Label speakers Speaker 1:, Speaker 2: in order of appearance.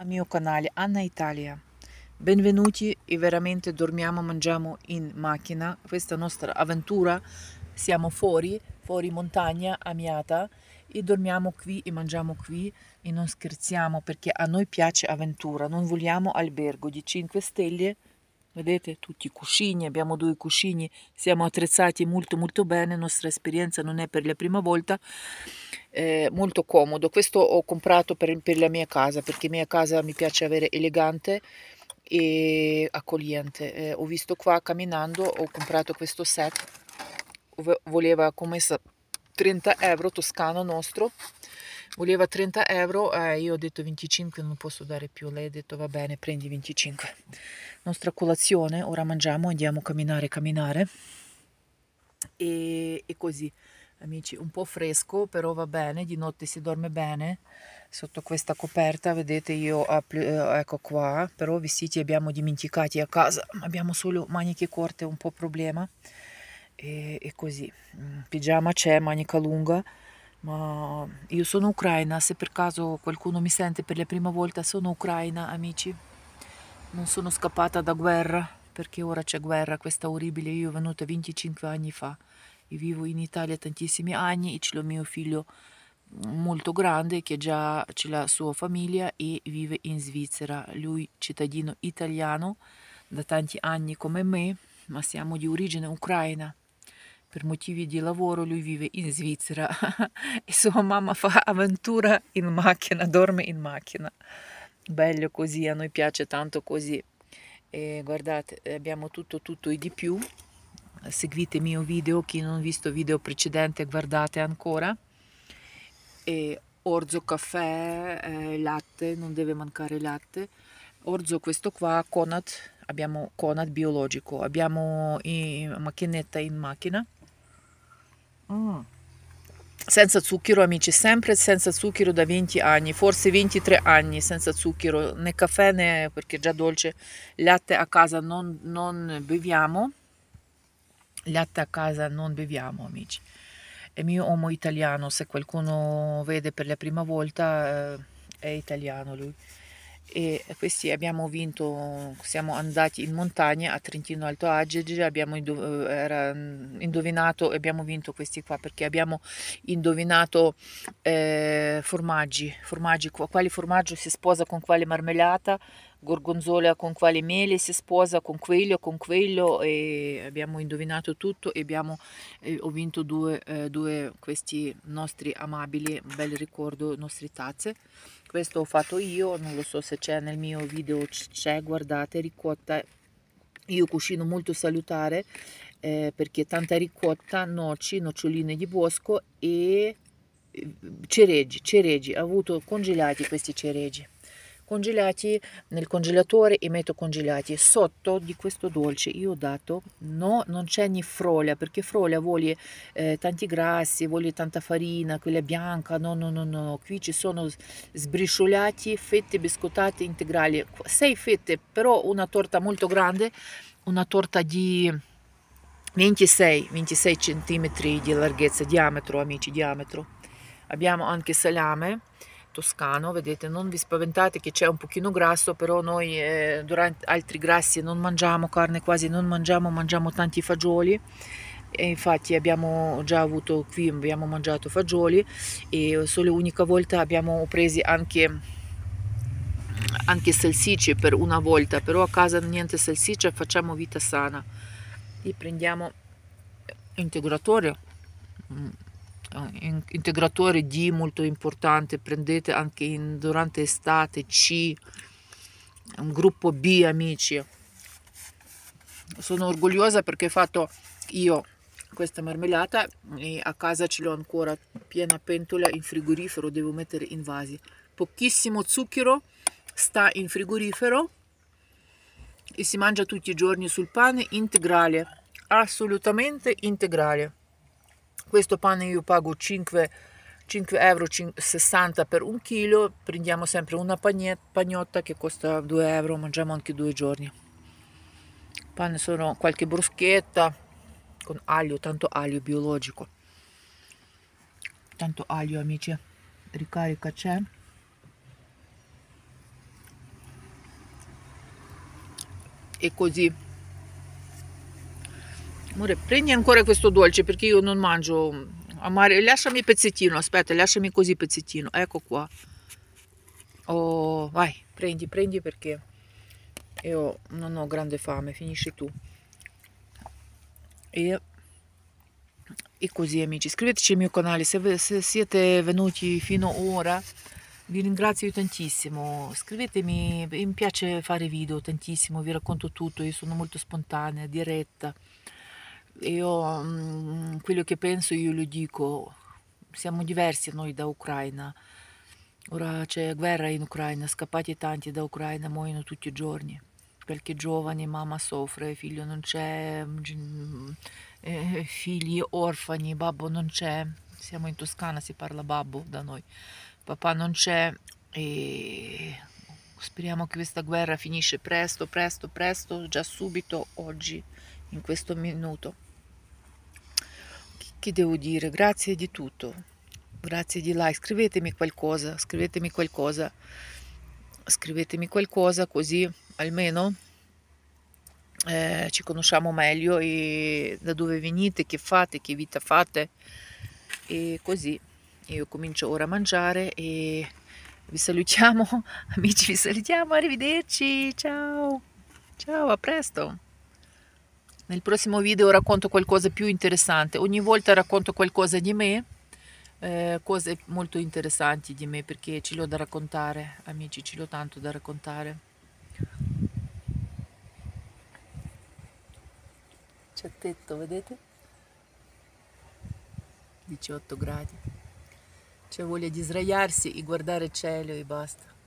Speaker 1: al mio canale Anna Italia. Benvenuti e veramente dormiamo, mangiamo in macchina. Questa nostra avventura siamo fuori, fuori montagna, amiata e dormiamo qui e mangiamo qui e non scherziamo perché a noi piace avventura, non vogliamo albergo di 5 stelle Vedete, tutti i cuscini, abbiamo due cuscini, siamo attrezzati molto molto bene, la nostra esperienza non è per la prima volta, eh, molto comodo. Questo ho comprato per, per la mia casa, perché la mia casa mi piace avere elegante e accogliente. Eh, ho visto qua camminando, ho comprato questo set, voleva come 30 euro toscano nostro, voleva 30 euro eh, io ho detto 25 non posso dare più lei ha detto va bene prendi 25 nostra colazione ora mangiamo andiamo a camminare camminare e, e così amici un po' fresco però va bene di notte si dorme bene sotto questa coperta vedete io eh, ecco qua però vestiti abbiamo dimenticati a casa abbiamo solo maniche corte un po' problema e, e così mm, pigiama c'è manica lunga ma io sono ucraina, se per caso qualcuno mi sente per la prima volta, sono ucraina, amici. Non sono scappata da guerra, perché ora c'è guerra, questa orribile. Io sono venuta 25 anni fa e vivo in Italia tantissimi anni e ce l'ho mio figlio molto grande che già ha la sua famiglia e vive in Svizzera. Lui è cittadino italiano da tanti anni come me, ma siamo di origine ucraina per motivi di lavoro lui vive in Svizzera e sua mamma fa avventura in macchina, dorme in macchina. Bello così, a noi piace tanto così. E guardate, abbiamo tutto, tutto e di più. Seguite il mio video, chi non ha visto video precedente guardate ancora. E orzo, caffè, eh, latte, non deve mancare latte. Orzo questo qua, Conat, abbiamo Conat biologico, abbiamo in macchinetta in macchina Mm. Senza zucchero, amici, sempre senza zucchero da 20 anni, forse 23 anni senza zucchero, né caffè né perché già dolce, latte a casa non, non beviamo, latte a casa non beviamo, amici. E mio uomo italiano, se qualcuno vede per la prima volta eh, è italiano lui e questi abbiamo vinto, siamo andati in montagna a Trentino Alto Adige, abbiamo eh, mm, indovinato e abbiamo vinto questi qua perché abbiamo indovinato eh, formaggi, formaggi, quale formaggio si sposa con quale marmellata gorgonzola con quale mele si sposa, con quello, con quello e abbiamo indovinato tutto e abbiamo, eh, ho vinto due, eh, due, questi nostri amabili, bel ricordo, nostre tazze. Questo ho fatto io, non lo so se c'è nel mio video, c'è, guardate, ricotta, io cucino molto salutare eh, perché tanta ricotta, noci, noccioline di bosco e eh, cereggi, cereggi, ho avuto congelati questi cereggi congelati nel congelatore e metto congelati. Sotto di questo dolce io ho dato, no, non c'è né frolla, perché frolla vuole eh, tanti grassi, vuole tanta farina, quella bianca, no, no, no, no, qui ci sono sbriciolati, fette biscottate integrali, sei fette, però una torta molto grande, una torta di... 26, 26 cm di larghezza, diametro amici, diametro. Abbiamo anche salame, toscano, vedete, non vi spaventate che c'è un pochino grasso, però noi eh, durante altri grassi non mangiamo carne, quasi non mangiamo, mangiamo tanti fagioli. E infatti abbiamo già avuto qui, abbiamo mangiato fagioli e solo unica volta abbiamo preso anche, anche salsicce per una volta, però a casa niente salsiccia, facciamo vita sana. E prendiamo eh, integratore mm. Eh, integratore D molto importante, prendete anche in, durante estate C, un gruppo B amici. Sono orgogliosa perché ho fatto io questa marmellata e a casa ce l'ho ancora piena pentola in frigorifero, devo mettere in vasi. Pochissimo zucchero sta in frigorifero e si mangia tutti i giorni sul pane integrale, assolutamente integrale questo pane io pago 5 5,60 euro per un chilo, prendiamo sempre una pagnotta che costa 2 euro, mangiamo anche due giorni. Pane sono qualche bruschetta con aglio, tanto aglio biologico. Tanto aglio amici, ricarica c'è. E così Amore, prendi ancora questo dolce perché io non mangio amare. Lasciami pezzettino, aspetta, lasciami così pezzettino. Ecco qua. Oh, vai, prendi, prendi perché io non ho grande fame, finisci tu. E, e così amici, iscriveteci al mio canale se, se siete venuti fino ad ora. Vi ringrazio tantissimo, scrivetemi, mi piace fare video tantissimo, vi racconto tutto, io sono molto spontanea, diretta. Io mh, mm, quello che penso io lo dico, siamo diversi noi da Ucraina. Ora c'è guerra in Ucraina, scappati tanti da Ucraina muoiono tutti i giorni qualche giovane mamma soffre, figlio non c'è, mm, eh, figli orfani, babbo non c'è, siamo in Toscana, si parla babbo da noi, papà non c'è e speriamo che questa guerra finisce presto, presto, presto, già subito, oggi, in questo minuto. Che devo dire? Grazie di tutto. Grazie di like. Scrivetemi qualcosa, scrivetemi qualcosa. Scrivetemi qualcosa così almeno eh, ci conosciamo meglio e da dove venite, che fate, che vita fate e così io comincio ora a mangiare e vi salutiamo amici vi salutiamo arrivederci ciao ciao a presto nel prossimo video racconto qualcosa più interessante. Ogni volta racconto qualcosa di me, eh, cose molto interessanti di me perché ce l'ho da raccontare, amici, ce l'ho tanto da raccontare. C'è tetto, vedete? 18 gradi. C'è voglia di sdraiarsi e guardare il cielo e basta.